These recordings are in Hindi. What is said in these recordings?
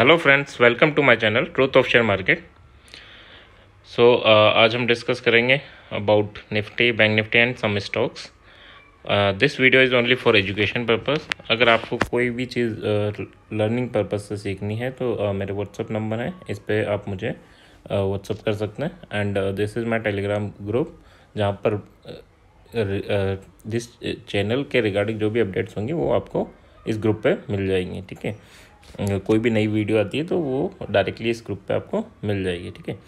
hello friends welcome to my channel truth of share market so आज हम डिस्कस करेंगे about Nifty Bank Nifty and some stocks this video is only for education purpose अगर आपको कोई भी चीज़ लर्निंग uh, पर्पस से सीखनी है तो uh, मेरे व्हाट्सअप नंबर है इस पर आप मुझे व्हाट्सअप uh, कर सकते हैं and this is my Telegram group जहाँ पर दिस uh, चैनल uh, के रिगार्डिंग जो भी अपडेट्स होंगी वो आपको इस ग्रुप पे मिल जाएंगी ठीक है कोई भी नई वीडियो आती है तो वो डायरेक्टली इस ग्रुप पे आपको मिल जाएगी ठीक है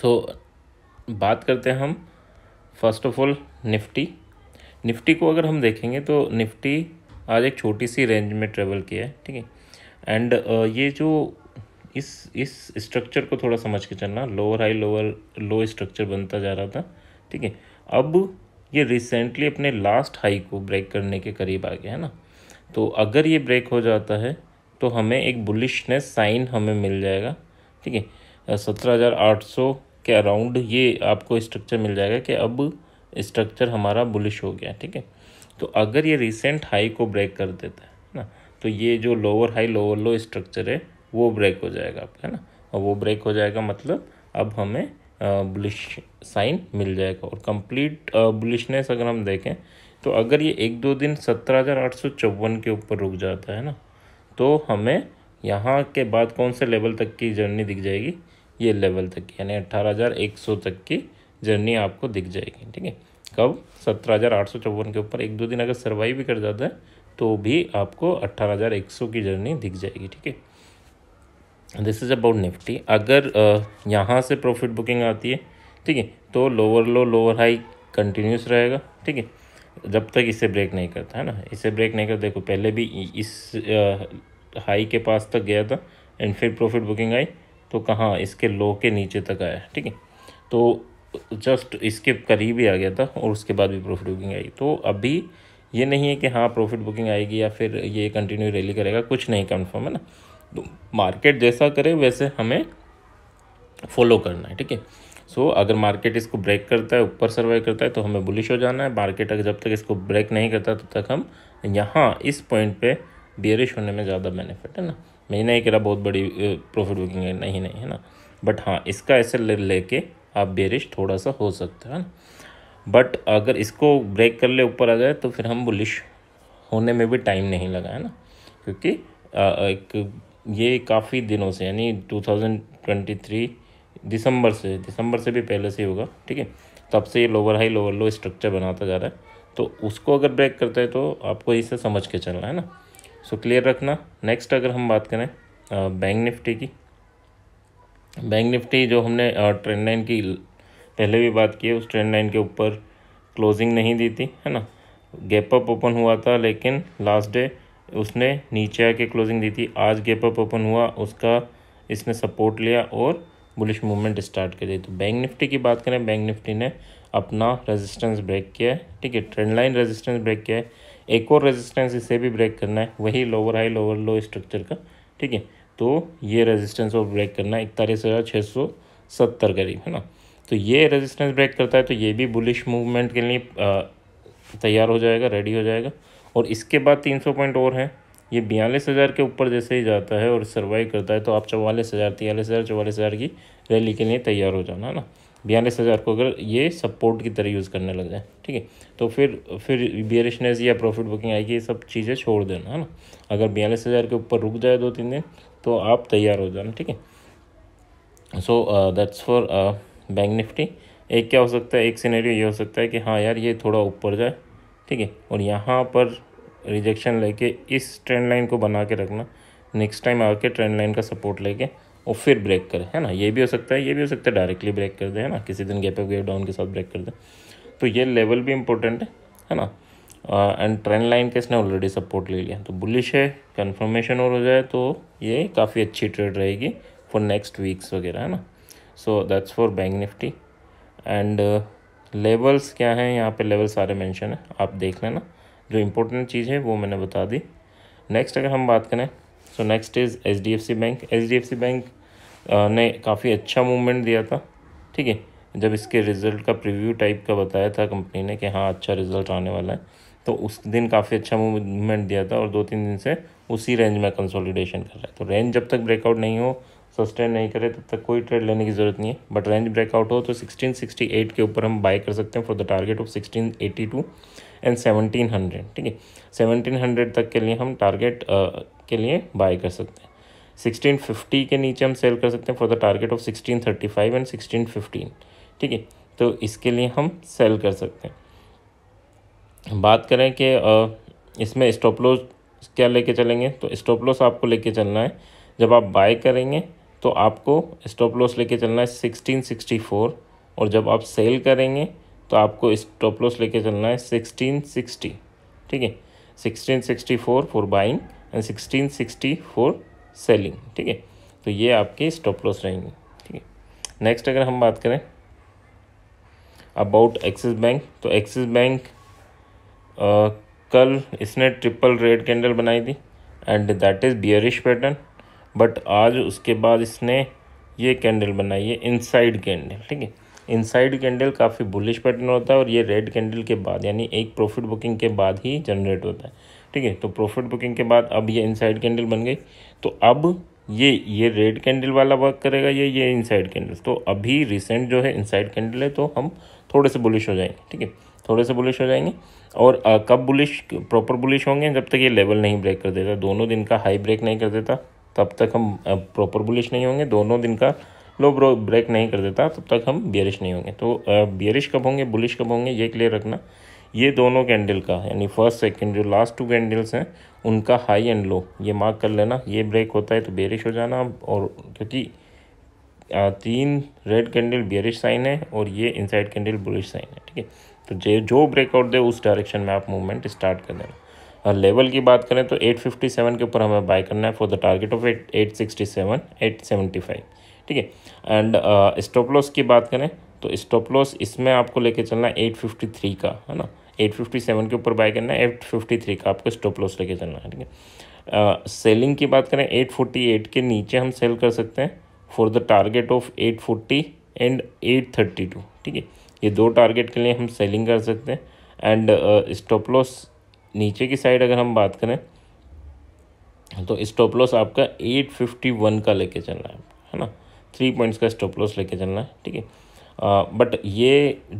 सो बात करते हैं हम first of all Nifty Nifty को अगर हम देखेंगे तो निफ्टी आज एक छोटी सी रेंज में ट्रेवल किया है ठीक है एंड ये जो इस इस स्ट्रक्चर को थोड़ा समझ के चलना lower high lower low structure बनता जा रहा था ठीक है अब ये रिसेंटली अपने लास्ट हाई को ब्रेक करने के करीब आ गया है ना तो अगर ये ब्रेक हो जाता है तो हमें एक बुलिशनेस साइन हमें मिल जाएगा ठीक है सत्रह हज़ार आठ सौ के अराउंड ये आपको स्ट्रक्चर मिल जाएगा कि अब स्ट्रक्चर हमारा बुलिश हो गया ठीक है तो अगर ये रिसेंट हाई को ब्रेक कर देता है ना तो ये जो lower high lower low structure है वो ब्रेक हो जाएगा आपका है ना और वो ब्रेक हो जाएगा मतलब अब हमें बुलिश साइन मिल जाएगा और कंप्लीट बुलिशनेस अगर हम देखें तो अगर ये एक दो दिन सत्रह हज़ार आठ सौ चौवन के ऊपर रुक जाता है ना तो हमें यहाँ के बाद कौन से लेवल तक की जर्नी दिख जाएगी ये लेवल तक की यानी अट्ठारह हज़ार एक सौ तक की जर्नी आपको दिख जाएगी ठीक है कब सत्रह हज़ार आठ सौ चौवन के ऊपर एक दो दिन अगर सर्वाइव भी कर जाता है तो भी आपको अट्ठारह हज़ार एक सौ की जर्नी दिख जाएगी ठीक है दिस इज़ अबाउट निफ्टी अगर यहाँ से प्रॉफिट बुकिंग आती है ठीक है तो lower low lower high continues रहेगा ठीक है जब तक इसे ब्रेक नहीं करता है ना इसे ब्रेक नहीं करता देखो पहले भी इस हाई के पास तक गया था एंड फिर प्रॉफिट बुकिंग आई तो कहाँ इसके लो के नीचे तक आया ठीक है तो जस्ट इसके करीब ही आ गया था और उसके बाद भी प्रॉफिट बुकिंग आई तो अभी ये नहीं है कि हाँ प्रॉफिट बुकिंग आएगी या फिर ये कंटिन्यू रैली करेगा कुछ नहीं कन्फर्म है ना तो मार्केट जैसा करे वैसे हमें फॉलो करना है ठीक है सो so, अगर मार्केट इसको ब्रेक करता है ऊपर सर्वाइव करता है तो हमें बुलिश हो जाना है मार्केट अगर जब तक इसको ब्रेक नहीं करता तब तो तक हम यहाँ इस पॉइंट पे बियरिश होने में ज़्यादा बेनिफिट है ना मैं नहीं कह रहा बहुत बड़ी प्रॉफिट बुकिंग है नहीं नहीं है ना बट हाँ इसका ऐसे ले लेके आप बेरिश थोड़ा सा हो सकता है बट अगर इसको ब्रेक कर ले ऊपर आ जाए तो फिर हम बुलिश होने में भी टाइम नहीं लगा है ना क्योंकि आ, एक ये काफ़ी दिनों से यानी 2023 दिसंबर से दिसंबर से भी पहले से ही होगा ठीक है तब से ये lower high lower low structure बनाता जा रहा है तो उसको अगर ब्रेक करता है तो आपको इसे समझ के चलना है ना सो क्लियर रखना नेक्स्ट अगर हम बात करें बैंक निफ्टी की बैंक निफ्टी जो हमने ट्रेंड लाइन की पहले भी बात की है उस ट्रेंड लाइन के ऊपर क्लोजिंग नहीं दी थी है ना गैप अप ओपन हुआ था लेकिन लास्ट डे उसने नीचे आके क्लोजिंग दी थी आज गैप अप ओपन हुआ उसका इसने सपोर्ट लिया और बुलिश मूवमेंट स्टार्ट करी तो बैंक निफ्टी की बात करें बैंक निफ्टी ने अपना रेजिस्टेंस ब्रेक किया है ठीक है ट्रेंड लाइन रेजिस्टेंस ब्रेक किया है एक और रेजिस्टेंस इसे भी ब्रेक करना है वही lower high lower low structure का ठीक है तो ये रेजिस्टेंस और ब्रेक करना है इकतालीस हज़ार छः सौ सत्तर करीब है ना तो ये रेजिस्टेंस ब्रेक करता है तो ये भी बुलिश मूवमेंट के लिए तैयार हो जाएगा रेडी हो जाएगा और इसके बाद तीन सौ पॉइंट और हैं ये बयालीस हज़ार के ऊपर जैसे ही जाता है और सर्वाइव करता है तो आप चवालीस हज़ार तयालीस हज़ार चवालीस हज़ार की रैली के लिए तैयार हो जाना है ना बयालीस हज़ार को अगर ये सपोर्ट की तरह यूज़ करने लग जाए ठीक है तो फिर फिर बियरिशनेस या प्रॉफिट बुकिंग आएगी ये सब चीज़ें छोड़ देना है ना अगर बयालीस हज़ार के ऊपर रुक जाए दो तीन दिन तो आप तैयार हो जाना ठीक है so that's for bank Nifty एक क्या हो सकता है एक सीनेरियो ये हो सकता है कि हाँ यार ये थोड़ा ऊपर जाए ठीक है और यहाँ पर रिजेक्शन लेके इस ट्रेंड लाइन को बना के रखना नेक्स्ट टाइम आके ट्रेंड लाइन का सपोर्ट लेके और फिर ब्रेक करें है ना ये भी हो सकता है ये भी हो सकता है डायरेक्टली ब्रेक कर दे है ना किसी दिन गैप अप गैप डाउन के साथ ब्रेक कर दे तो ये लेवल भी इंपॉर्टेंट है है ना एंड ट्रेंड लाइन के इसने ऑलरेडी सपोर्ट ले लिया तो बुलिश है कन्फर्मेशन और हो जाए तो ये काफ़ी अच्छी ट्रेड रहेगी फॉर नेक्स्ट वीक्स वगैरह है ना so that's for bank Nifty and levels क्या हैं यहाँ पे लेवल सारे मेंशन है आप देख लेना जो इम्पोर्टेंट चीज़ है वो मैंने बता दी नेक्स्ट अगर हम बात करें so next is H D F C bank H D F C bank ने काफ़ी अच्छा मूवमेंट दिया था ठीक है जब इसके रिज़ल्ट का प्रीव्यू टाइप का बताया था कंपनी ने कि हाँ अच्छा रिज़ल्ट आने वाला है तो उस दिन काफ़ी अच्छा मूवमेंट दिया था और दो तीन दिन से उसी रेंज में कंसोलिडेशन कर रहा है तो रेंज जब तक ब्रेकआउट नहीं हो सस्टेन नहीं करे तब तक कोई ट्रेड लेने की ज़रूरत नहीं है बट रेंज ब्रेकआउट हो तो सिक्सटीन सिक्सटी एट के ऊपर हम बाय कर सकते हैं for the target of sixteen two and seventeen hundred ठीक है सेवनटीन हंड्रेड तक के लिए हम टारगेट के लिए बाय कर सकते हैं सिक्सटीन फिफ्टी के नीचे हम सेल कर सकते हैं for the target of sixteen thirty five and sixteen fifteen ठीक है तो इसके लिए हम सेल कर सकते हैं बात करें कि इसमें स्टॉप लॉस क्या लेके चलेंगे तो स्टॉप लॉस आपको लेके चलना है जब आप बाय करेंगे तो आपको स्टॉप लॉस लेके चलना है सिक्सटीन सिक्सटी फोर और जब आप सेल करेंगे तो आपको स्टॉप लॉस लेके चलना है सिक्सटीन सिक्सटी ठीक है sixteen sixty four for buying and sixteen sixty four selling ठीक है तो ये आपके स्टॉप लॉस रहेंगे ठीक है नेक्स्ट अगर हम बात करें अबाउट एक्सिस बैंक तो एक्सिस बैंक कल इसने ट्रिपल रेड कैंडल बनाई थी and that is bearish pattern but आज उसके बाद इसने ये कैंडल बनाई है इनसाइड कैंडल ठीक है इनसाइड कैंडल काफ़ी बुलिश पैटर्न होता है और ये रेड कैंडल के बाद यानी एक प्रॉफिट बुकिंग के बाद ही जनरेट होता है ठीक है तो प्रॉफिट बुकिंग के बाद अब ये इनसाइड कैंडल बन गई तो अब ये ये रेड कैंडल वाला वर्क करेगा ये ये इनसाइड कैंडल तो अभी रिसेंट जो है इनसाइड कैंडल है तो हम थोड़े से बुलिश हो जाएंगे ठीक है थोड़े से बुलिश हो जाएंगे और आ, कब बुलिश प्रॉपर बुलिश होंगे जब तक ये लेवल नहीं ब्रेक कर देता दोनों दिन का हाई ब्रेक नहीं कर देता तब तक हम प्रॉपर बुलिश नहीं होंगे दोनों दिन का लो ब्रो ब्रेक नहीं कर देता तब तक हम बियरिश नहीं होंगे तो बियरिश कब होंगे बुलिश कब होंगे ये क्लियर रखना ये दोनों कैंडल का यानी फर्स्ट सेकंड जो लास्ट टू कैंडल्स हैं उनका हाई एंड लो ये मार्क कर लेना ये ब्रेक होता है तो बेरिश हो जाना और क्योंकि तीन रेड कैंडल बेरिश साइन है और ये इनसाइड कैंडल बुलिश साइन है ठीक है तो जे जो ब्रेकआउट दे उस डायरेक्शन में आप मूवमेंट स्टार्ट कर देना और लेवल की बात करें तो 857 के ऊपर हमें बाय करना है for the target of eight eight sixty seven eight seventy five ठीक है एंड स्टॉप लॉस की बात करें तो स्टॉप लॉस इसमें आपको लेके चलना है एट फिफ्टी थ्री का है ना एट फिफ्टी सेवन के ऊपर बाय करना है एट फिफ्टी थ्री का आपको स्टॉप लॉस लेके चलना है ठीक है सेलिंग uh, की बात करें एट फोर्टी एट के नीचे हम सेल कर सकते हैं for the target of eight forty and eight thirty two ठीक है ये दो टारगेट के लिए हम सेलिंग कर सकते हैं एंड स्टॉप लॉस नीचे की साइड अगर हम बात करें तो स्टॉप लॉस आपका एट फिफ्टी वन का लेके चलना है है ना थ्री पॉइंट्स का स्टॉप लॉस लेके चलना है ठीक है बट ये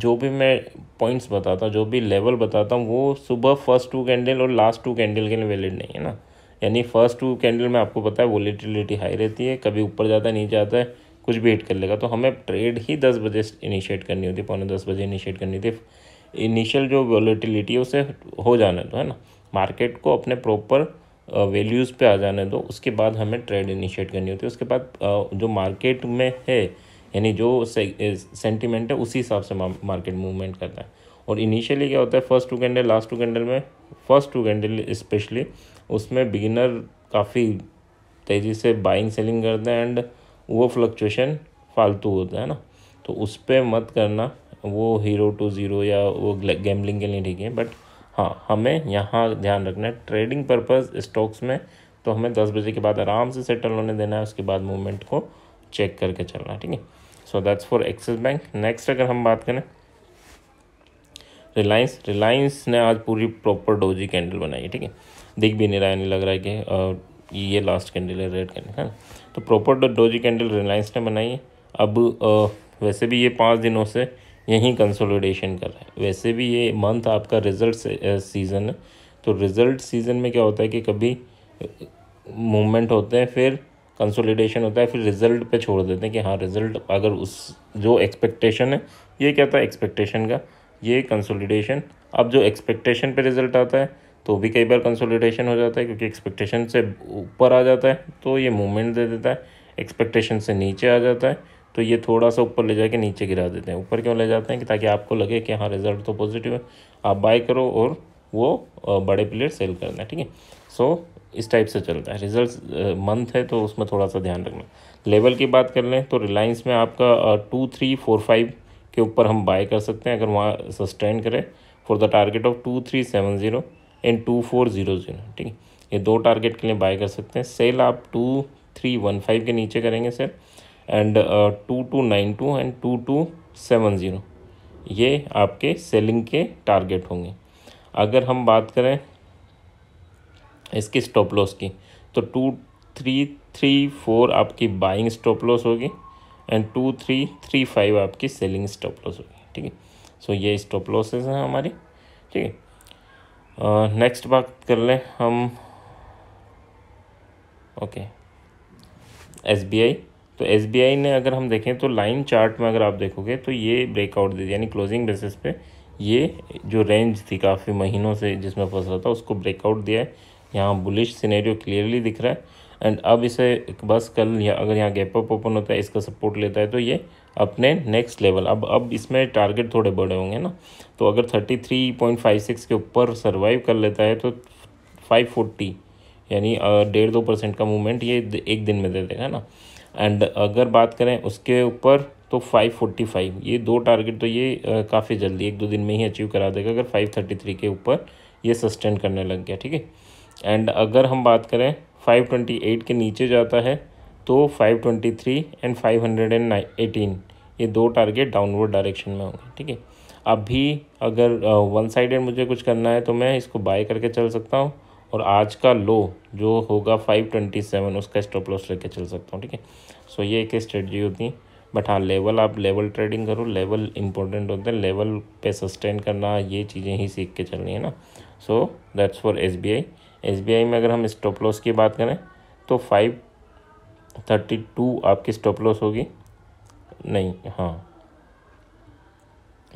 जो भी मैं पॉइंट्स बताता हूँ जो भी लेवल बताता हूँ वो सुबह फर्स्ट टू कैंडल और लास्ट टू कैंडल के लिए वैलिड नहीं है ना यानी फर्स्ट टू कैंडल में आपको पता है वोलेटिलिटी हाई रहती है कभी ऊपर जाता है नीचे आता है कुछ भी हिट कर लेगा तो हमें ट्रेड ही दस बजे इनिशिएट करनी होती है पौने दस बजे इनिशिएट करनी होती है इनिशियल जो वोलेटिलिटी है उसे हो जाना तो है ना मार्केट को अपने प्रॉपर वैल्यूज़ पे आ जाने दो उसके बाद हमें ट्रेड इनिशिएट करनी होती है उसके बाद जो मार्केट में है यानी जो सेंटिमेंट है उसी हिसाब से मार्केट मूवमेंट करता है और इनिशियली क्या होता है first two candle last two candle में फर्स्ट टू कैंडल स्पेशली उसमें बिगिनर काफ़ी तेज़ी से बाइंग सेलिंग करते हैं एंड वो फ्लक्चुएशन फालतू होता है ना तो उस पर मत करना वो हीरो टू ज़ीरो या वो गैमलिंग के लिए ठीक है बट हाँ हमें यहाँ ध्यान रखना है ट्रेडिंग पर्पज़ स्टॉक्स में तो हमें दस बजे के बाद आराम से सेटल होने देना है उसके बाद मूवमेंट को चेक करके चलना है ठीक है so that's for Axis bank next अगर हम बात करें रिलायंस रिलायंस ने आज पूरी प्रॉपर डोजी कैंडल बनाई है ठीक है दिख भी नहीं रहा है नहीं लग रहा है कि ये लास्ट कैंडल है रेड कैंडल है ना तो प्रॉपर डोजी कैंडल रिलायंस ने बनाई है अब वैसे भी ये पाँच दिनों से यहीं कंसोलिडेशन कर रहा है वैसे भी ये मंथ आपका रिजल्ट सीज़न है तो रिजल्ट सीज़न में क्या होता है कि कभी मूवमेंट होते हैं फिर कंसोलिडेशन होता है फिर रिजल्ट पे छोड़ देते हैं कि हाँ रिजल्ट अगर उस जो एक्सपेक्टेशन है ये क्या था एक्सपेक्टेशन का ये कंसोलिडेशन अब जो एक्सपेक्टेशन पे रिजल्ट आता है तो भी कई बार कंसोलिडेशन हो जाता है क्योंकि एक्सपेक्टेशन से ऊपर आ जाता है तो ये मूवमेंट दे देता है एक्सपेक्टेशन से नीचे आ जाता है तो ये थोड़ा सा ऊपर ले जाके नीचे गिरा देते हैं ऊपर क्यों ले जाते हैं कि ताकि आपको लगे कि हाँ रिजल्ट तो पॉजिटिव है आप बाय करो और वो बड़े प्लेयर सेल कर दें ठीक है सो इस टाइप से चलता है रिजल्ट मंथ है तो उसमें थोड़ा सा ध्यान रखना लेवल की बात कर लें तो रिलायंस में आपका टू थ्री फोर फाइव के ऊपर हम बाय कर सकते हैं अगर वहाँ सस्टेन करें for the target of two three seven zero and two four zero zero ठीक है ये दो टारगेट के लिए बाय कर सकते हैं सेल आप टू थ्री वन फाइव के नीचे करेंगे sir and two two nine two and two two seven zero ये आपके सेलिंग के टारगेट होंगे अगर हम बात करें इसकी स्टॉप लॉस की तो टू थ्री थ्री फोर आपकी बाइंग स्टॉप लॉस होगी and two three three five आपकी सेलिंग स्टॉप लॉस होगी ठीक है सो ये स्टॉप लॉसेस हैं हमारी ठीक है नेक्स्ट uh, बात कर लें हम ओके एस बी आई तो एस ने अगर हम देखें तो लाइन चार्ट में अगर आप देखोगे तो ये ब्रेकआउट दे यानी क्लोजिंग बेसिस पे ये जो रेंज थी काफ़ी महीनों से जिसमें फंस रहा था उसको ब्रेकआउट दिया है यहाँ बुलिश सिनेरियो क्लियरली दिख रहा है एंड अब इसे बस कल या अगर यहाँ गैप अप ओपन होता है इसका सपोर्ट लेता है तो ये अपने नेक्स्ट लेवल अब अब इसमें टारगेट थोड़े बड़े होंगे ना तो अगर thirty three point five six के ऊपर सर्वाइव कर लेता है तो फाइव फोर्टी यानी डेढ़ दो परसेंट का मूवमेंट ये एक दिन में दे देगा ना एंड अगर बात करें उसके ऊपर तो 545 ये दो टारगेट तो ये काफ़ी जल्दी एक दो दिन में ही अचीव करा देगा अगर 533 के ऊपर ये सस्टेन करने लग गया ठीक है एंड अगर हम बात करें 528 के नीचे जाता है तो 523 एंड 518 ये दो टारगेट डाउनवर्ड डायरेक्शन में होंगे ठीक है अभी अगर वन साइडेड मुझे कुछ करना है तो मैं इसको बाय करके चल सकता हूँ और आज का लो जो होगा 527 उसका स्टॉप लॉस लेके चल सकता हूँ ठीक है सो ये एक स्ट्रेटजी होती है बट हाँ लेवल आप लेवल ट्रेडिंग करो लेवल इंपॉर्टेंट होता है लेवल पे सस्टेन करना ये चीज़ें ही सीख के चलनी है ना so that's for S B I S B I में अगर हम स्टॉप लॉस की बात करें तो फाइव थर्टी टू आपकी स्टॉप लॉस होगी नहीं हाँ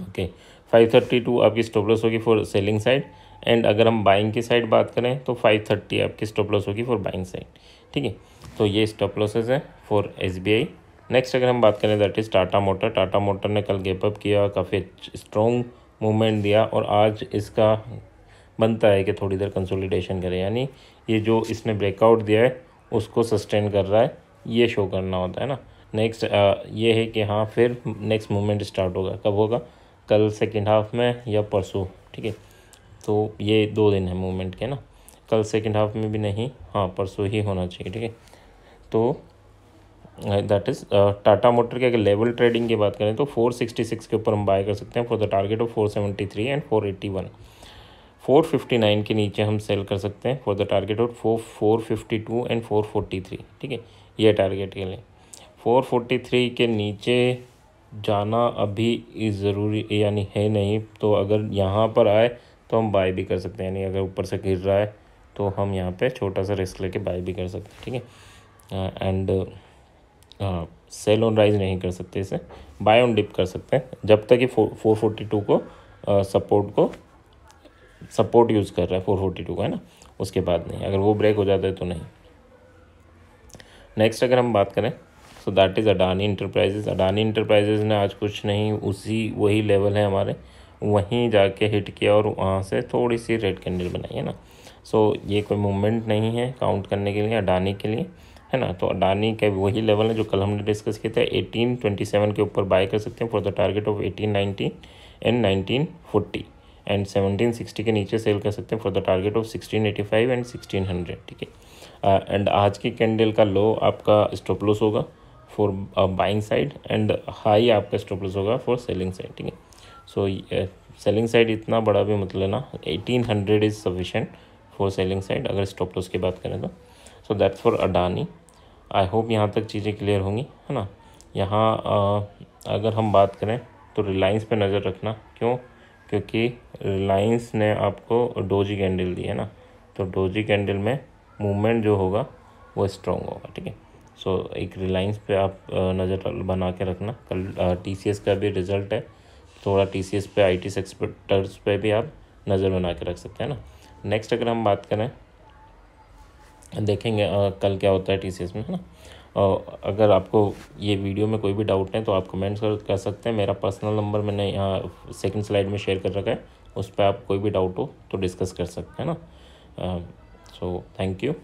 ओके फाइव थर्टी टू आपकी स्टॉप लॉस होगी फॉर सेलिंग साइड एंड अगर हम बाइंग की साइड बात करें तो फाइव थर्टी आपकी स्टॉप लॉस होगी फॉर बाइंग साइड ठीक है तो ये स्टॉप लॉसेज है for S B I next अगर हम बात करें that is Tata Motor Tata Motor ने कल गेप अप किया काफ़ी स्ट्रॉन्ग मूवमेंट दिया और आज इसका बनता है कि थोड़ी देर कंसोलिडेशन करें यानी ये जो इसने ब्रेकआउट दिया है उसको सस्टेन कर रहा है ये शो करना होता है ना नेक्स्ट ये है कि हाँ फिर नेक्स्ट मूवमेंट स्टार्ट होगा कब होगा कल सेकेंड हाफ में या परसों ठीक है तो ये दो दिन है मूवमेंट के ना कल सेकेंड हाफ में भी नहीं हाँ परसों ही होना चाहिए ठीक है तो दैट इज़ टाटा मोटर के अगर लेवल ट्रेडिंग की बात करें तो फोर सिक्सटी सिक्स के ऊपर हम बाय कर सकते हैं for the target of four seventy three and four four eighty one fifty nine के नीचे हम सेल कर सकते हैं for the target of four four fifty two and four forty three ठीक है ये टारगेट के लिए फोर फोर्टी थ्री के नीचे जाना अभी ज़रूरी यानी है नहीं तो अगर यहाँ पर आए तो हम बाय भी कर सकते हैं यानी अगर ऊपर से गिर रहा है तो हम यहाँ पे छोटा सा रिस्क लेके बाय भी कर सकते हैं ठीक है एंड सेल ऑन राइज नहीं कर सकते इसे बाय ऑन डिप कर सकते हैं जब तक ये फोर फोर्टी टू को सपोर्ट uh, को सपोर्ट यूज़ कर रहा है फोर फोर्टी टू का है ना उसके बाद नहीं अगर वो ब्रेक हो जाता है तो नहीं नेक्स्ट अगर हम बात करें so that is Adani Enterprises Adani Enterprises ने आज कुछ नहीं उसी वही लेवल है हमारे वहीं जाके हिट किया और वहाँ से थोड़ी सी रेड कैंडल बनाई है ना सो so, ये कोई मूवमेंट नहीं है काउंट करने के लिए अडानी के लिए है ना तो अडानी के वही लेवल है जो कल हमने डिस्कस किया था एटीन ट्वेंटी सेवन के ऊपर बाय कर सकते हैं for the target of eighteen nineteen and nineteen forty and seventeen sixty के नीचे सेल कर सकते हैं for the target of sixteen eighty five and sixteen hundred ठीक है एंड uh, आज की कैंडल का लो आपका स्टॉप होगा for buying side and high आपका स्टॉपलॉस होगा फॉर सेलिंग साइड ठीक है सो सेलिंग साइड इतना बड़ा भी मत लेना eighteen hundred is sufficient for selling side अगर स्टॉप लॉस की बात करें तो so that's for Adani I hope यहाँ तक चीज़ें क्लियर होंगी है ना यहाँ uh, अगर हम बात करें तो रिलायंस पे नज़र रखना क्यों क्योंकि रिलायंस ने आपको डोजी कैंडल दी है ना तो डोजी कैंडल में मूवमेंट जो होगा वो स्ट्रॉन्ग होगा ठीक है सो एक रिलायंस पे आप uh, नज़र बना के रखना कल टी uh, का भी रिज़ल्ट है थोड़ा टी सी एस पे आई टी सेक्सपर्टर्स पे भी आप नज़र बना के रख सकते हैं ना नेक्स्ट अगर हम बात करें देखेंगे आ, कल क्या होता है टी सी एस में है ना और अगर आपको ये वीडियो में कोई भी डाउट है तो आप कमेंट्स कर, कर सकते हैं मेरा पर्सनल नंबर मैंने यहाँ सेकंड स्लाइड में शेयर कर रखा है उस पर आप कोई भी डाउट हो तो डिस्कस कर सकते हैं ना सो थैंक यू